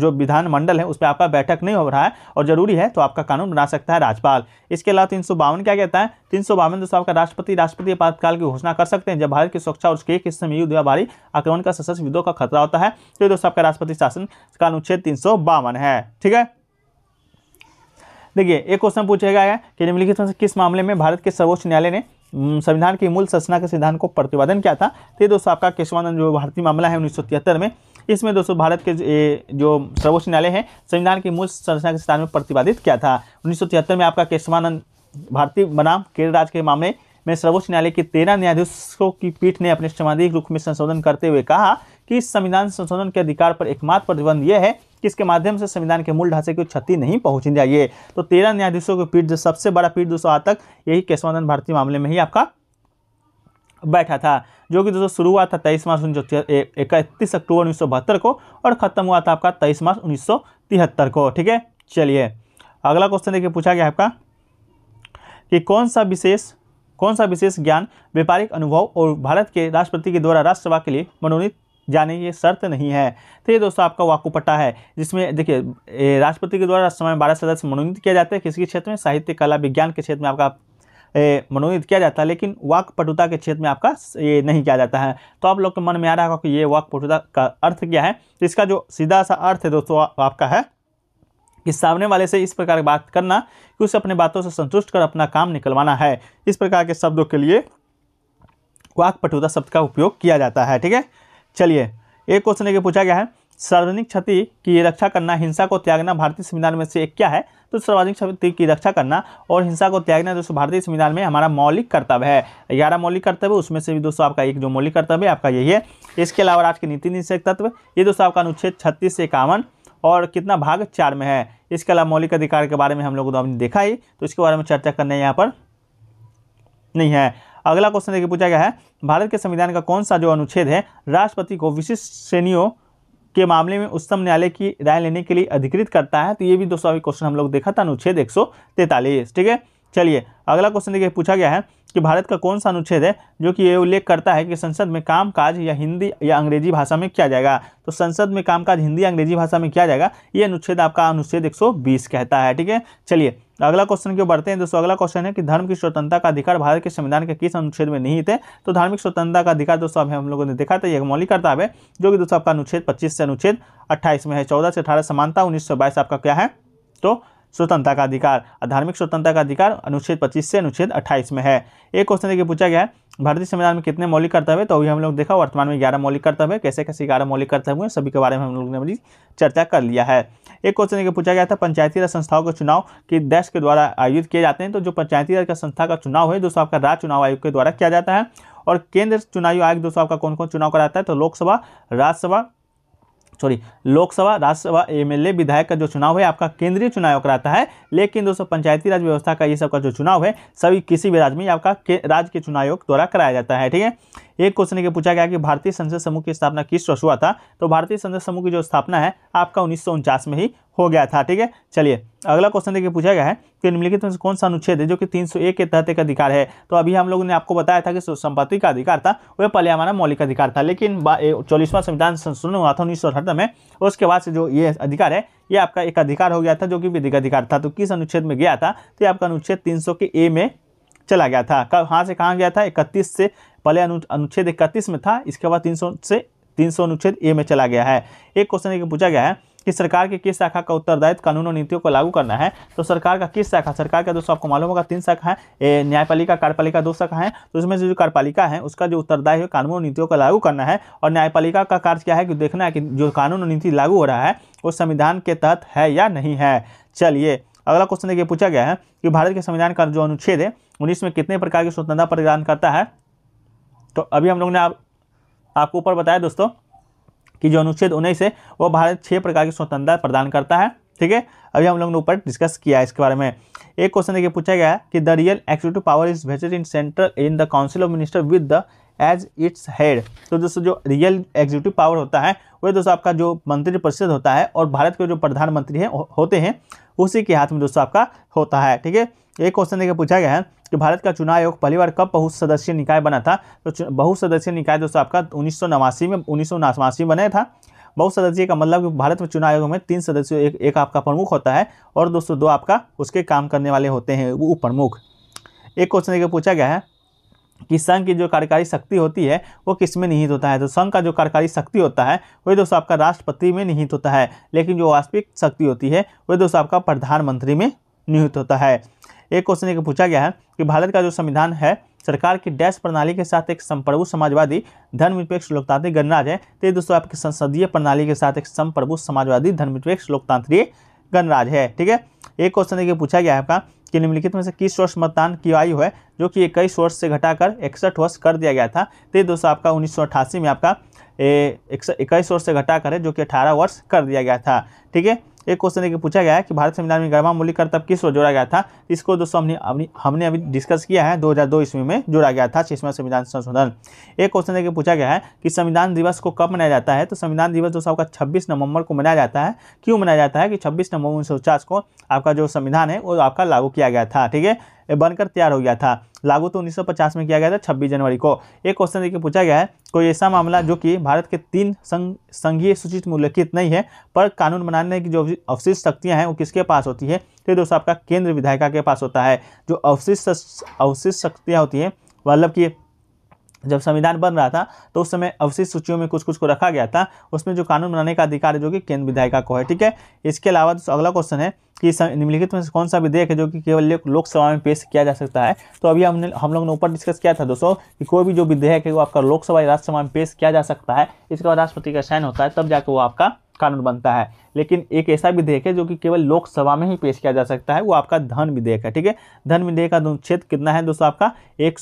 जो विधानमंडल है उस पर आपका बैठक नहीं हो रहा है और जरूरी है तो आपका कानून बना सकता है राज्यपाल इसके अलावा तीन सौ क्या कहता है तीन सौ बावन दोस्तों आपका राष्ट्रपति राष्ट्रपति आपातकाल की घोषणा कर सकते हैं जब भारत की सुरक्षा और उसके एक हिस्से में युद्ध या भारी आक्रमण का सशस्त्र युद्धों का खतरा होता है तो दोस्तों आपका राष्ट्रपति शासन का अनुच्छेद तीन है ठीक है देखिए एक क्वेश्चन पूछेगा कि निम्नलिखित में किस मामले में भारत के सर्वोच्च न्यायालय ने संविधान की मूल संरचना के सिद्धांत को प्रतिपादन किया था तो ये दोस्तों आपका केशवानंद जो भारतीय मामला है उन्नीस में इसमें दोस्तों भारत के जो सर्वोच्च न्यायालय है संविधान की मूल संरचना के सिद्धांत में प्रतिपादित किया था उन्नीस में आपका केशवानंद भारतीय बनाम केरल राज्य के मामले में सर्वोच्च न्यायालय के तेरह न्यायाधीशों की पीठ ने अपने समाधिक रूप में संशोधन करते हुए कहा कि इस संविधान संशोधन के अधिकार पर एकमात्र प्रतिबंध यह है कि इसके माध्यम से संविधान के मूल ढांचे को क्षति नहीं पहुंची जाइए तो तेरह न्यायाधीशों की पीठ जो सबसे बड़ा पीठ दोस्तों आज तक यही केशवानंद भारती मामले में ही आपका बैठा था जो कि दोस्तों शुरू हुआ था तेईस मार्च उन्नीस इकतीस अक्टूबर उन्नीस को और ख़त्म हुआ था आपका तेईस मार्च उन्नीस को ठीक है चलिए अगला क्वेश्चन देखिए पूछा गया आपका कि कौन सा विशेष कौन सा विशेष ज्ञान व्यापारिक अनुभव और भारत के राष्ट्रपति के द्वारा राष्ट्रसभा के लिए मनोनीत जाने ये शर्त नहीं है तो ये दोस्तों आपका वाकुपट्टा है जिसमें देखिए राष्ट्रपति के द्वारा समय बारह सदस्य मनोनीत किया जाता है किसी क्षेत्र में साहित्य कला विज्ञान के क्षेत्र में आपका मनोनीत किया जाता है लेकिन वाकपटुता के क्षेत्र में आपका ये नहीं किया जाता है तो आप लोग के मन में आ रहा होगा कि ये वाकपटुता का अर्थ क्या है तो इसका जो सीधा सा अर्थ है दोस्तों आपका है कि सामने वाले से इस प्रकार बात करना कि उसे अपने बातों से संतुष्ट कर अपना काम निकलवाना है इस प्रकार के शब्दों के लिए वाकपटुता शब्द का उपयोग किया जाता है ठीक है चलिए एक क्वेश्चन ये पूछा गया है सार्वजनिक क्षति की रक्षा करना हिंसा को त्यागना भारतीय संविधान में से एक क्या है तो सार्वजनिक क्षति की रक्षा करना और हिंसा को त्यागना दोस्तों भारतीय संविधान में हमारा मौलिक कर्तव्य है ग्यारह मौलिक कर्तव्य उसमें से भी दोस्तों आपका एक जो मौलिक कर्तव्य है आपका यही है इसके अलावा राज्य की नीति निषेक तत्व ये दोस्तों आपका अनुच्छेद छत्तीस से इक्यावन और कितना भाग चार में है इसके अलावा मौलिक अधिकार के बारे में हम लोगों ने तो देखा ही तो इसके बारे में चर्चा करने यहाँ पर नहीं है अगला क्वेश्चन देखिए पूछा गया है भारत के संविधान का कौन सा जो अनुच्छेद है राष्ट्रपति को विशिष्ट श्रेणियों के मामले में उच्चतम न्यायालय की राय लेने के लिए अधिकृत करता है तो ये भी दोस्तों अभी क्वेश्चन हम लोग देखा था अनुच्छेद एक ठीक है चलिए अगला क्वेश्चन देखिए पूछा गया है कि भारत का कौन सा अनुच्छेद है जो कि ये उल्लेख करता है कि संसद में काम काज या हिंदी या अंग्रेजी भाषा में किया जाएगा तो संसद में काम काज हिंदी अंग्रेजी भाषा में किया जाएगा ये अनुच्छेद आपका अनुच्छेद 120 कहता है ठीक है चलिए अगला क्वेश्चन क्यों बढ़ते हैं दोस्तों अगला क्वेश्चन है कि धर्म की स्वतंत्रता का अधिकार भारत के संविधान के किस अनुच्छेद में नहीं थे तो धार्मिक स्वतंत्रता का अधिकार दोस्तों अभी हम लोगों ने देखा था यह मौलिक कर्तव्य है जो कि दोस्तों आपका अनुच्छेद पच्चीस से अनुच्छेद अट्ठाईस में है चौदह से अठारह समानता उन्नीस आपका क्या है तो स्वतंत्रता का अधिकार धार्मिक स्वतंत्रता का अधिकार अनुच्छेद 25 से अनुच्छेद 28 में है एक क्वेश्चन देखिए पूछा गया है भारतीय संविधान में कितने मौलिक कर्तव्य तो अभी हम लोग देखा वर्तमान में ग्यारह मौलिक कर्तव्य कैसे कैसे ग्यारह मौलिक कर्तव्य हैं सभी के बारे में हम लोग ने चर्चा कर लिया है एक क्वेश्चन देखिए पूछा गया था पंचायती राज संस्थाओं का चुनाव कि देश के द्वारा आयोजित किए जाते हैं तो जो पंचायती राज का संस्था का चुनाव है दोस्तों आपका राज्य चुनाव आयोग के द्वारा किया जाता है और केंद्र चुनाव आयोग दोस्तों आपका कौन कौन चुनाव कराता है तो लोकसभा राज्यसभा सॉरी लोकसभा राज्यसभा एमएलए विधायक का जो चुनाव है आपका केंद्रीय चुनाव कराता है लेकिन दोस्तों पंचायती राज व्यवस्था का ये सब का जो चुनाव है सभी किसी भी राज्य में आपका राज्य के चुनाव आयोग द्वारा कराया जाता है ठीक है एक क्वेश्चन के पूछा गया कि भारतीय संसद समूह की स्थापना किस वर्ष हुआ था तो भारतीय संसद समूह की जो स्थापना है आपका उन्नीस में ही हो गया था ठीक है चलिए अगला क्वेश्चन देखिए पूछा गया है कि निम्नलिखित में से कौन सा अनुच्छेद है जो कि 301 के तहत एक अधिकार है तो अभी हम लोगों ने आपको बताया था कि संपत्ति का अधिकार था वह पहले हमारा मौलिक अधिकार था लेकिन चौलीसवां संविधान संशोधन हुआ था उन्नीस में उसके बाद से जो ये अधिकार है ये आपका एक अधिकार हो गया था जो कि विधिक अधिकार था तो किस अनुच्छेद में गया था तो ये आपका अनुच्छेद तीन के ए में चला गया था कब हाँ से कहाँ गया था इकतीस से पहले अनु अनुच्छेद इकतीस में था इसके बाद तीन सौ से तीन सौ अनुच्छेद ए में चला गया है एक क्वेश्चन एक पूछा गया है कि सरकार की किस शाखा का उत्तरदायित्व कानून और नीतियों को लागू करना है तो सरकार का किस शाखा सरकार का दोस्तों आपको मालूम होगा तीन शाखा है न्यायपालिका कार्यपालिका दो शाखा है तो उसमें से जो कार्यपालिका है उसका जो उत्तरदायित्व कानून और नीतियों को लागू करना है और न्यायपालिका का कार्य क्या है कि देखना है कि जो कानून और नीति लागू हो रहा है वो संविधान के तहत है या नहीं है चलिए अगला क्वेश्चन देखिए पूछा गया है कि भारत के संविधान का जो अनुच्छेद है उन्नीस में कितने प्रकार की स्वतंत्रता प्रदान करता है तो अभी हम लोग ने आप आपको ऊपर बताया दोस्तों कि जो अनुच्छेद उन्नीस है वो भारत छः प्रकार की स्वतंत्रता प्रदान करता है ठीक है अभी हम लोग ने ऊपर डिस्कस किया है इसके बारे में एक क्वेश्चन देखिए पूछा गया है कि the real executive power is vested in central in the council of minister with the as its head तो दोस्तों जो रियल एग्जीक्यूटिव पावर होता है वह दोस्तों आपका जो मंत्रिपरिषद होता है और भारत के जो प्रधानमंत्री हैं होते हैं उसी के हाथ में दोस्तों आपका होता है ठीक है एक क्वेश्चन देखिए पूछा गया है कि भारत का चुनाव आयोग पहली बार कब सदस्यीय निकाय बना था तो सदस्यीय निकाय दोस्तों आपका उन्नीस में उन्नीस में बनाया था बहुसदस्यीय का मतलब कि भारत में चुनाव आयोग में तीन सदस्य एक, एक आपका प्रमुख होता है और दोस्तों दो आपका उसके काम करने वाले होते हैं वो प्रमुख एक क्वेश्चन देखिए पूछा गया है कि संघ की जो कार्यकारी शक्ति होती है वो किस में निहित होता है तो संघ का जो कार्यकारी शक्ति होता है वही दोस्तों आपका राष्ट्रपति में निहित होता है लेकिन जो वास्तविक शक्ति होती है वही दोस्तों आपका प्रधानमंत्री में निहित होता है एक क्वेश्चन एक पूछा गया है कि भारत का जो संविधान है सरकार की डैश प्रणाली के साथ एक संप्रभु समाजवादी धर्मनिरपेक्ष लोकतांत्रिक गणराज्य है तो दोस्तों आपकी संसदीय प्रणाली के साथ एक संप्रभु समाजवादी धर्मनिरपेक्ष लोकतांत्रिक गणराज्य है ठीक है एक क्वेश्चन देखिए पूछा गया है आपका कि निम्नलिखित में से किस वर्ष मतदान की आयु है जो कि इक्कीस वर्ष से घटाकर इकसठ वर्ष कर दिया गया था तो दोस्तों आपका उन्नीस में आपका इक्कीस वर्ष से घटाकर है जो कि अठारह वर्ष कर दिया गया था ठीक है एक क्वेश्चन देखिए पूछा गया है कि भारत संविधान में ग्रामा मूल्य कर्तव्य किस को जोड़ा गया था इसको दोस्तों हमने हमने अभी डिस्कस किया है 2002 ईस्वी में जोड़ा गया था छठवा संविधान संशोधन एक क्वेश्चन देखिए पूछा गया है कि संविधान दिवस को कब मनाया जाता है तो संविधान दिवस दोस्तों आपका छब्बीस नवंबर को मनाया जाता है क्यों मनाया जाता है कि छब्बीस नवंबर उन्नीस को आपका जो संविधान है वो आपका लागू किया गया था ठीक है बनकर तैयार हो गया था लागू तो 1950 में किया गया था 26 जनवरी को एक क्वेश्चन देखिए पूछा गया है कोई ऐसा मामला जो कि भारत के तीन संघ संघीय सूचित में नहीं है पर कानून बनाने की जो अवशिष्ट शक्तियां हैं वो किसके पास होती है तो दोस्तों आपका केंद्र विधायिका के पास होता है जो अवशिष्ट अवशिष्ट शक्तियाँ होती हैं मतलब कि जब संविधान बन रहा था तो उस समय अवशिष्ट सूचियों में कुछ कुछ को रखा गया था उसमें जो कानून बनाने का अधिकार है जो कि केंद्र विधायिका को है ठीक है इसके अलावा जो तो अगला क्वेश्चन है कि निम्नलिखित में से कौन सा विधेयक है जो कि केवल लोकसभा में पेश किया जा सकता है तो अभी हमने हम लोग ने ऊपर डिस्कस किया था दोस्तों कि कोई भी जो विधेयक है वो आपका लोकसभा या राज्यसभा में पेश किया जा सकता है इसके बाद राष्ट्रपति का साइन होता है तब जाकर वो आपका कानून बनता है लेकिन एक ऐसा विधेयक है जो कि केवल लोकसभा में ही पेश किया जा सकता है वो आपका धन विधेयक है ठीक है धन विधेयक का क्षेत्र कितना है दोस्तों आपका एक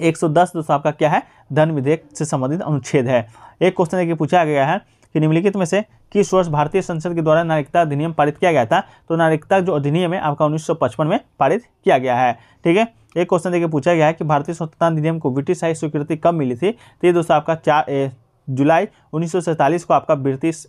एक सौ दस दोस्तों आपका क्या है धन विधेयक से संबंधित अनुच्छेद है एक क्वेश्चन देखिए पूछा गया है कि निम्नलिखित में से किस वर्ष भारतीय संसद के द्वारा नागरिकता अधिनियम पारित किया गया था तो नागरिकता जो अधिनियम है आपका 1955 में पारित किया गया है ठीक है एक क्वेश्चन देखिए पूछा गया है कि भारतीय स्वतंत्रता अधिनियम को ब्रिटिश शाही स्वीकृति कब मिली थी तो ये दोस्तों आपका चार जुलाई उन्नीस को आपका ब्रिटिश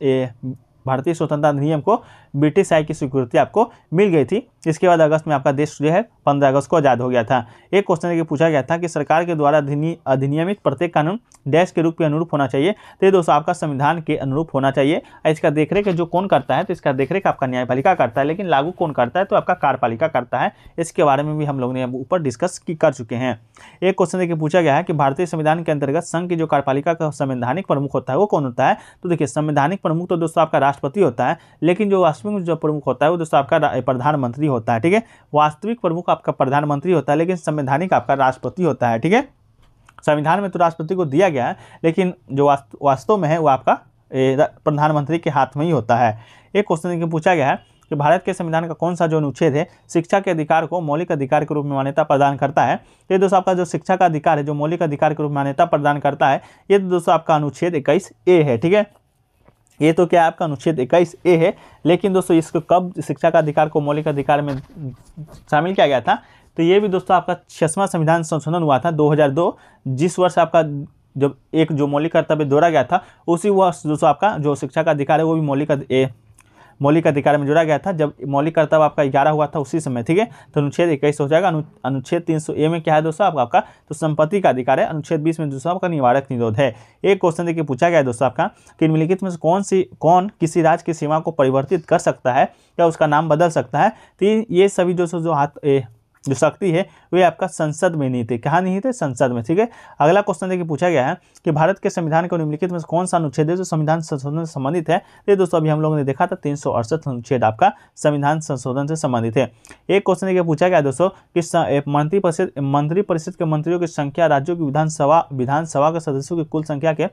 भारतीय स्वतंत्रता अधिनियम को ब्रिटिश आय की स्वीकृति आपको मिल गई थी इसके बाद अगस्त में आपका देश जो है पंद्रह अगस्त को आज़ाद हो गया था एक क्वेश्चन ये पूछा गया था कि सरकार के द्वारा अधिनियमित प्रत्येक कानून डैश के रूप के अनुरूप होना चाहिए तो ये दोस्तों आपका संविधान के अनुरूप होना चाहिए इसका देखरेख जो कौन करता है तो इसका देखरेख आपका न्यायपालिका करता है लेकिन लागू कौन करता है तो आपका कार्यपालिका करता है इसके बारे में भी हम लोग ने ऊपर डिस्कस कर चुके हैं एक क्वेश्चन देखिए पूछा गया है कि भारतीय संविधान के अंतर्गत संघ की जो कार्यपालिका का संवैधानिक प्रमुख होता है वो कौन होता है तो देखिए संवैधानिक प्रमुख तो दोस्तों आपका राष्ट्रपति होता है लेकिन जो वास्तविक जो प्रमुख होता है वो दोस्तों आपका प्रधानमंत्री होता है ठीक है वास्तविक प्रमुख आपका प्रधानमंत्री होता है लेकिन संवैधानिक आपका राष्ट्रपति होता है ठीक है संविधान में तो राष्ट्रपति को दिया गया है लेकिन जो वास्तव में है वो आपका प्रधानमंत्री के हाथ में ही होता है एक क्वेश्चन पूछा गया है कि भारत के संविधान का कौन सा जो अनुच्छेद है शिक्षा के अधिकार को मौलिक अधिकार के रूप में मान्यता प्रदान करता है ये दोस्तों आपका जो शिक्षा का अधिकार है जो मौलिक अधिकार के रूप में मान्यता प्रदान करता है ये तो दोस्तों आपका अनुच्छेद इक्कीस ए है ठीक है ये तो क्या आपका अनुच्छेद इक्कीस ए है लेकिन दोस्तों इसको कब शिक्षा का अधिकार को मौलिक अधिकार में शामिल किया गया था तो ये भी दोस्तों आपका छसवा संविधान संशोधन हुआ था 2002 जिस वर्ष आपका जब एक जो मौलिक कर्तव्य दोहरा गया था उसी वर्ष दोस्तों आपका जो शिक्षा का अधिकार है वो भी मौलिक मौलिक अधिकार में जोड़ा गया था जब मौलिक कर्तव्य आपका ग्यारह हुआ था उसी समय ठीक है तो अनुच्छेद इक्कीस हो जाएगा अनुच्छेद तीन सौ ए में क्या है दोस्तों आपका आपका तो संपत्ति का अधिकार है अनुच्छेद बीस में दोस्तों आपका निवारक निरोध है एक क्वेश्चन देखिए पूछा गया है दोस्तों आपका कि निम्नलिखित में कौन सी कौन किसी राज्य की सीमा को परिवर्तित कर सकता है या उसका नाम बदल सकता है तो ये सभी दोस्तों जो हाथ जो शक्ति है वे आपका संसद में नहीं थे कहाँ नहीं थे संसद में ठीक है अगला क्वेश्चन देखिए पूछा गया है कि भारत के संविधान के निम्नलिखित में कौन सा अनुच्छेद है जो संविधान संशोधन से संबंधित है ये दोस्तों अभी हम लोगों ने देखा था तीन अनुच्छेद आपका संविधान संशोधन से संबंधित है एक क्वेश्चन देखिए पूछा गया दोस्तों कि मंत्रिपरिषद मंत्रिपरिषद के मंत्रियों की संख्या राज्यों की विधानसभा विधानसभा के सदस्यों की कुल संख्या के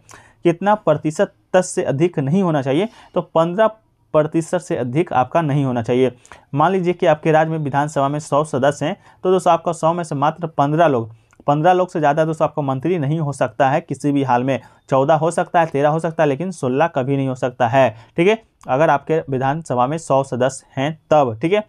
कितना प्रतिशत तक से अधिक नहीं होना चाहिए तो पंद्रह प्रतिशत से अधिक आपका नहीं होना चाहिए मान लीजिए कि आपके राज्य में विधानसभा में सौ सदस्य हैं तो दोस्तों आपका सौ में से मात्र पंद्रह लोग पंद्रह लोग से ज़्यादा दोस्तों आपको मंत्री नहीं हो सकता है किसी भी हाल में चौदह हो सकता है तेरह हो सकता है लेकिन सोलह कभी नहीं हो सकता है ठीक है अगर आपके विधानसभा में सौ सदस्य हैं तब ठीक है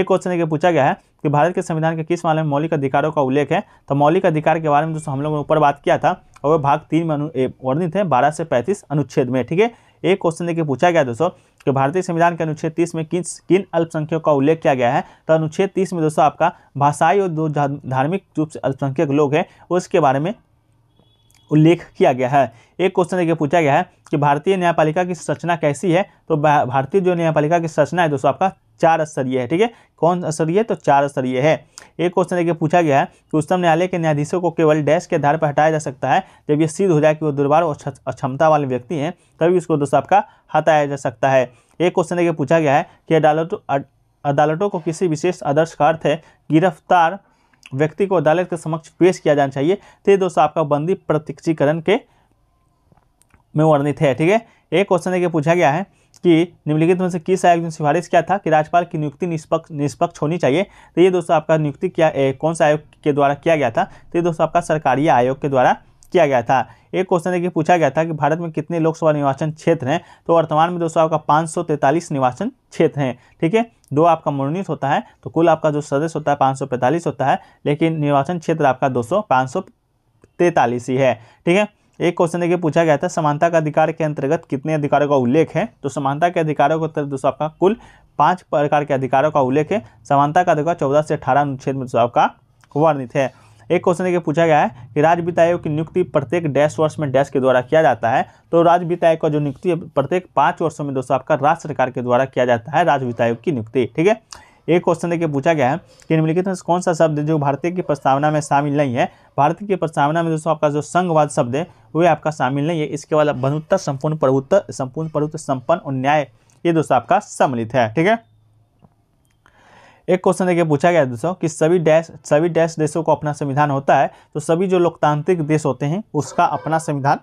एक क्वेश्चन है पूछा गया है कि भारत के संविधान के किस मामले में मौलिक अधिकारों का उल्लेख है तो मौलिक अधिकार के बारे में दोस्तों हम लोगों ने ऊपर बात किया था और वह भाग तीन में वर्णित है बारह से पैंतीस अनुच्छेद में ठीक है एक क्वेश्चन देखिए पूछा गया दोस्तों कि भारतीय संविधान के अनुच्छेद तीस में किस किन अल्पसंख्यकों का उल्लेख किया गया है तो अनुच्छेद तीस में दोस्तों आपका भाषाई और धार्मिक रूप से अल्पसंख्यक लोग हैं उसके बारे में उल्लेख किया गया है एक क्वेश्चन देखिए पूछा गया है कि भारतीय न्यायपालिका की संरचना कैसी है तो भारतीय जो न्यायपालिका की संरचना है दोस्तों आपका चार स्तरीय है ठीक है कौन स्तरीय है तो चार स्तरीय है एक क्वेश्चन देखिए पूछा गया है कि उच्चतम न्यायालय के न्यायाधीशों को केवल डैश के आधार पर हटाया जा सकता है जब ये सिद्ध हो जाए कि वो दुर्बार और अक्षमता वाले व्यक्ति हैं तभी उसको दोस्तों आपका हटाया जा सकता है एक क्वेश्चन देखिए पूछा गया है कि अदालत अदालतों को किसी विशेष आदर्श का अर्थ है गिरफ्तार व्यक्ति को अदालत के समक्ष पेश किया जाना चाहिए तो ये दोस्तों आपका बंदी प्रत्यक्षीकरण के में वर्णित है ठीक है एक क्वेश्चन देखिए पूछा गया है कि निम्नलिखित में से किस आयोग ने सिफारिश किया था कि राज्यपाल की नियुक्ति निष्पक्ष निष्पक्ष होनी चाहिए तो ये दोस्तों आपका नियुक्ति किया ए, कौन सा आयोग के द्वारा किया गया था तो ये दोस्तों आपका सरकारी आयोग के द्वारा किया गया था एक क्वेश्चन देखिए पूछा गया था कि भारत में कितने लोकसभा निर्वाचन क्षेत्र हैं तो वर्तमान में दोस्तों आपका पाँच निर्वाचन क्षेत्र हैं ठीक है दो आपका मनोनीत होता है तो कुल आपका जो सदस्य होता है पाँच होता है लेकिन निर्वाचन क्षेत्र आपका दो सौ ही है ठीक है एक क्वेश्चन देखिए पूछा गया था समानता का अधिकार के अंतर्गत कितने अधिकारों का उल्लेख है तो समानता के अधिकारों के अंतर्गत दोस्तों आपका कुल पांच प्रकार के अधिकारों का उल्लेख है समानता का अधिकार चौदह से अठारह अनुच्छेद में दोस्तों आपका वर्णित है एक क्वेश्चन देखिए पूछा गया है कि राज्य वित्त आयोग की नियुक्ति प्रत्येक डैश वर्ष में डैश के द्वारा किया जाता है तो राज्य वित्त आयोग का जो नियुक्ति प्रत्येक पाँच वर्षों में दोस्तों आपका राज्य सरकार के द्वारा किया जाता है राज्य वित्त आयोग की नियुक्ति ठीक है एक क्वेश्चन देखिए पूछा गया है कि निम्नलिखित में कौन सा शब्द जो भारतीय की प्रस्तावना में शामिल नहीं है भारतीय की प्रस्तावना में दोस्तों आपका जो संघवाद शब्द है वह आपका शामिल नहीं है इसके वाला बंधुत्ता संपूर्ण प्रभुत्व संपूर्ण प्रभुत्व संपन्न और न्याय ये दोस्तों आपका सम्मिलित है ठीक है एक क्वेश्चन देखिए पूछा गया दोस्तों कि सभी डैश सभी डैश देशों को अपना संविधान होता है तो सभी जो लोकतांत्रिक देश होते हैं उसका अपना संविधान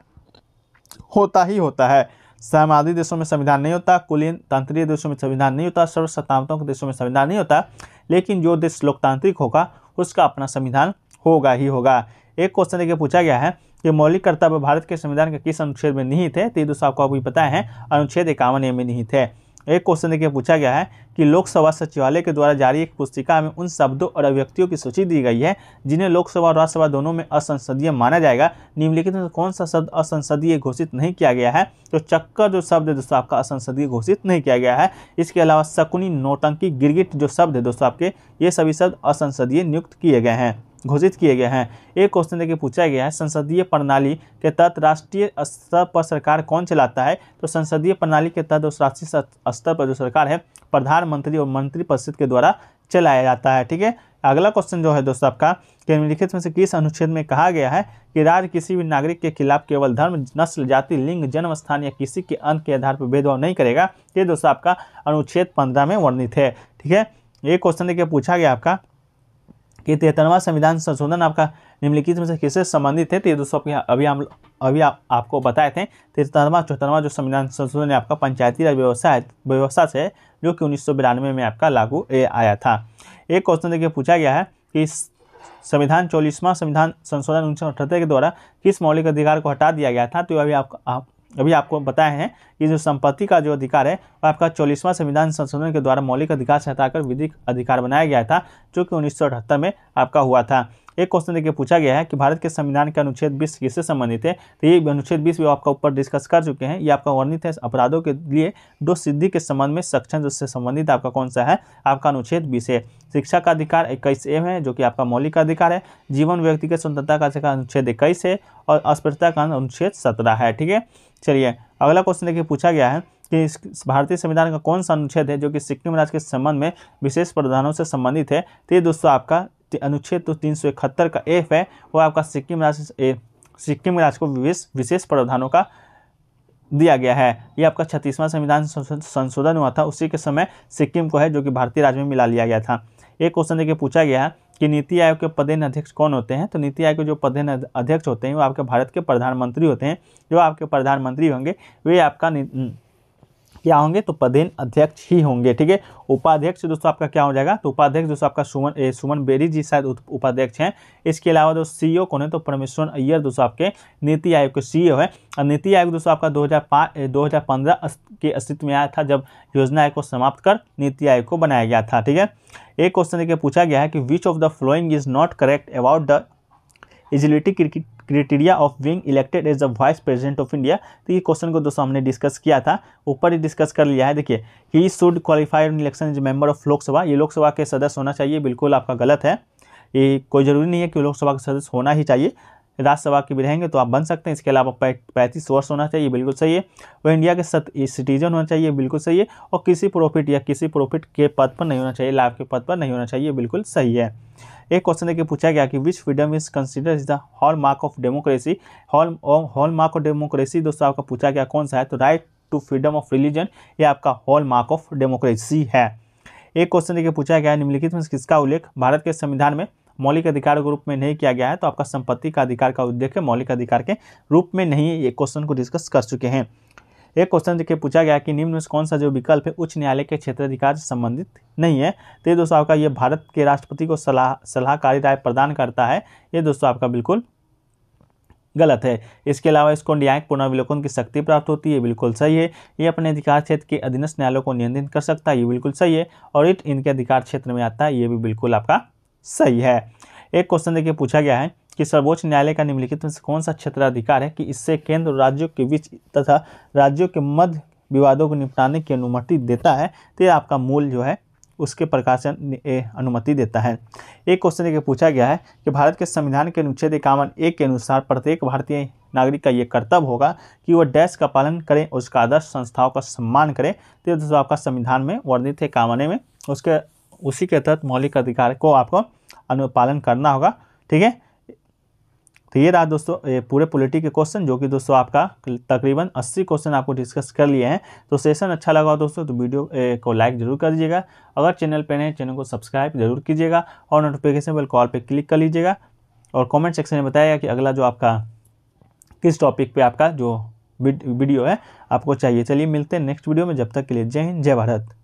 होता ही होता है साम्यवादी देशों में संविधान नहीं होता कुलीन तंत्रीय देशों में संविधान नहीं होता सर्वसत्तावतों के देशों में संविधान नहीं होता लेकिन जो देश लोकतांत्रिक होगा उसका अपना संविधान होगा ही होगा एक क्वेश्चन देखिए पूछा गया है कि मौलिक कर्तव्य भारत के संविधान के किस अनुच्छेद में नहीं थे तो ये दोस्तों आपको अभी पता है अनुच्छेद इक्यावन ए में नहीं थे एक क्वेश्चन देखिए पूछा गया है कि लोकसभा सचिवालय के द्वारा जारी एक पुस्तिका में उन शब्दों और अभिव्यक्तियों की सूची दी गई है जिन्हें लोकसभा और राज्यसभा दोनों में असंसदीय माना जाएगा निम्नलिखित में कौन सा शब्द असंसदीय घोषित नहीं किया गया है तो चक्कर जो शब्द है दोस्तों आपका असंसदीय घोषित नहीं किया गया है इसके अलावा शकुनी नोटंकी गिरगिट जो शब्द है दोस्तों आपके ये सभी शब्द असंसदीय नियुक्त किए गए हैं घोषित किए गए हैं एक क्वेश्चन देखिए पूछा गया है संसदीय प्रणाली के तहत राष्ट्रीय स्तर पर सरकार कौन चलाता है तो संसदीय प्रणाली के तहत राष्ट्रीय स्तर पर जो सरकार है प्रधानमंत्री और मंत्री परिषद के द्वारा चलाया जाता है ठीक है अगला क्वेश्चन जो है दोस्तों आपका कि निम्नलिखित में से किस अनुच्छेद में कहा गया है कि राज्य किसी भी नागरिक के खिलाफ केवल धर्म नस्ल जाति लिंग जन्म स्थान या किसी के अंत के आधार पर भेदभाव नहीं करेगा ये दोस्तों आपका अनुच्छेद पंद्रह में वर्णित है ठीक है ये क्वेश्चन देखिए पूछा गया आपका कि तिहत्तरवा संविधान संशोधन आपका निम्नलिखित में से किससे संबंधित है तो ये दोस्तों आपके अभी हम अभी आप, आपको बताए थे तिहत्तरवा चौहत्तरवा जो संविधान संशोधन है आपका पंचायती राज व्यवस्था व्यवस्था से जो कि उन्नीस में आपका लागू आया था एक क्वेश्चन देखिए पूछा गया है कि संविधान चौलीसवां संविधान संशोधन उन्नीस के द्वारा किस मौलिक अधिकार को हटा दिया गया था तो अभी आप, आप अभी आपको बताए हैं कि जो संपत्ति का जो अधिकार है वो आपका चौलीसवां संविधान संशोधन के द्वारा मौलिक अधिकार से हटाकर विधिक अधिकार बनाया गया था जो कि उन्नीस में आपका हुआ था एक क्वेश्चन देखिए पूछा गया है कि भारत के संविधान के अनुच्छेद बीस किससे संबंधित है तो ये अनुच्छेद बीस भी आपका ऊपर डिस्कस कर चुके हैं ये आपका वर्णित है अपराधों के लिए दो सिद्धि के संबंध में सक्षम से संबंधित आपका कौन सा है आपका अनुच्छेद बीस है शिक्षा का अधिकार इक्कीस एम है जो कि आपका मौलिक अधिकार है जीवन व्यक्ति के स्वतंत्रता का अनुच्छेद इक्कीस है और अस्पृश्यता का अनुच्छेद सत्रह है ठीक है चलिए अगला क्वेश्चन देखिए पूछा गया है कि भारतीय संविधान का कौन सा अनुच्छेद है जो कि सिक्किम राज्य के संबंध में विशेष प्रावधानों से संबंधित है तो ये दोस्तों आपका अनुच्छेद तो तीन का एफ है वो आपका सिक्किम राज्य सिक्किम राज्य को विशेष प्रावधानों का दिया गया है ये आपका छत्तीसवां संविधान संशोधन हुआ था उसी के समय सिक्किम को है जो कि भारतीय राज्य में मिला लिया गया था एक क्वेश्चन देखिए पूछा गया है कि नीति आयोग के पदेन अध्यक्ष कौन होते हैं तो नीति आयोग के जो पदेन अध्यक्ष होते हैं वो आपके भारत के प्रधानमंत्री होते हैं जो आपके प्रधानमंत्री होंगे वे आपका क्या होंगे तो पदेन अध्यक्ष ही होंगे ठीक है उपाध्यक्ष दोस्तों आपका क्या हो जाएगा तो उपाध्यक्ष दोस्तों आपका सुमन ए, सुमन बेरी जी शायद उपाध्यक्ष हैं इसके अलावा जो सी ओ कौन है तो परमेश्वर अय्यर दोस्तों आपके नीति आयोग के सी है और नीति आयोग दोस्तों आपका दो हज़ार पाँच के अस्तित्व में आया था जब योजना आयोग को समाप्त कर नीति आयोग को बनाया गया था ठीक है एक क्वेश्चन देखिए पूछा गया है कि which of the following is not correct about the eligibility cricket criteria of being elected as a vice president of India तो ये क्वेश्चन को दोस्तों हमने डिस्कस किया था ऊपर ही डिस्कस कर लिया है देखिए he should qualified election is member of Lok Sabha ये लोकसभा के सदस्य होना चाहिए बिल्कुल आपका गलत है ये कोई ज़रूरी नहीं है कि लोकसभा का सदस्य होना ही चाहिए राज्यसभा के भी रहेंगे तो आप बन सकते हैं इसके अलावा पैंतीस वर्ष होना चाहिए बिल्कुल सही है वो इंडिया के सिटीजन होना चाहिए बिल्कुल सही है और किसी प्रॉफिट या किसी प्रॉफिट के पद पर नहीं होना चाहिए लाभ के पद पर नहीं होना चाहिए बिल्कुल सही है एक क्वेश्चन देखिए पूछा गया कि which freedom is consider is the hallmark of democracy hall hallmark of democracy दोस्तों आपका पूछा गया कौन सा है तो right to freedom of religion ये आपका हॉल मार्क ऑफ डेमोक्रेसी है एक क्वेश्चन देखिए पूछा गया निम्नलिखित में किसका उल्लेख भारत के संविधान में मौलिक अधिकार के रूप में नहीं किया गया है तो आपका संपत्ति का अधिकार का उद्देश्य मौलिक अधिकार के रूप में नहीं ये क्वेश्चन को डिस्कस कर चुके हैं एक क्वेश्चन देखिए पूछा गया कि निम्न में कौन सा जो विकल्प है उच्च न्यायालय के क्षेत्राधिकार से संबंधित नहीं है तो ये दोस्तों आपका ये भारत के राष्ट्रपति को सलाह सलाहकारी राय प्रदान करता है ये दोस्तों आपका बिल्कुल गलत है इसके अलावा इसको न्यायिक पुनर्विलोकन की शक्ति प्राप्त होती है बिल्कुल सही है ये अपने अधिकार क्षेत्र के अधीनस्थ न्यायालयों को नियंत्रित कर सकता है ये बिल्कुल सही है और इट इनके अधिकार क्षेत्र में आता है ये भी बिल्कुल आपका सही है एक क्वेश्चन देखिए पूछा गया है कि सर्वोच्च न्यायालय का निम्नलिखित में से कौन सा क्षेत्राधिकार है कि इससे केंद्र राज्यों के बीच तथा राज्यों के मध्य विवादों को निपटाने की अनुमति देता है तो ये आपका मूल जो है उसके प्रकाशन अनुमति देता है एक क्वेश्चन देखिए पूछा गया है कि भारत के संविधान के अनुच्छेद इक्यावन एक के अनुसार प्रत्येक भारतीय नागरिक का ये कर्तव्य होगा कि वह डैश का पालन करें उसका आदर्श संस्थाओं का सम्मान करें तो आपका संविधान में वर्णित है कामने में उसके उसी के तहत मौलिक अधिकार को आपको अनुपालन करना होगा ठीक है तो ये रहा दोस्तों ये पूरे पॉलिटी के क्वेश्चन जो कि दोस्तों आपका तकरीबन 80 क्वेश्चन आपको डिस्कस कर लिए हैं तो सेशन अच्छा लगा हो दोस्तों तो वीडियो को लाइक जरूर कर दीजिएगा अगर चैनल पर नए चैनल को सब्सक्राइब जरूर कीजिएगा और नोटिफिकेशन बेल कॉल पर क्लिक कर लीजिएगा और कमेंट सेक्शन में बताएगा कि अगला जो आपका किस टॉपिक पर आपका जो वीडियो है आपको चाहिए चलिए मिलते हैं नेक्स्ट वीडियो में जब तक के लिए जय हिंद जय भारत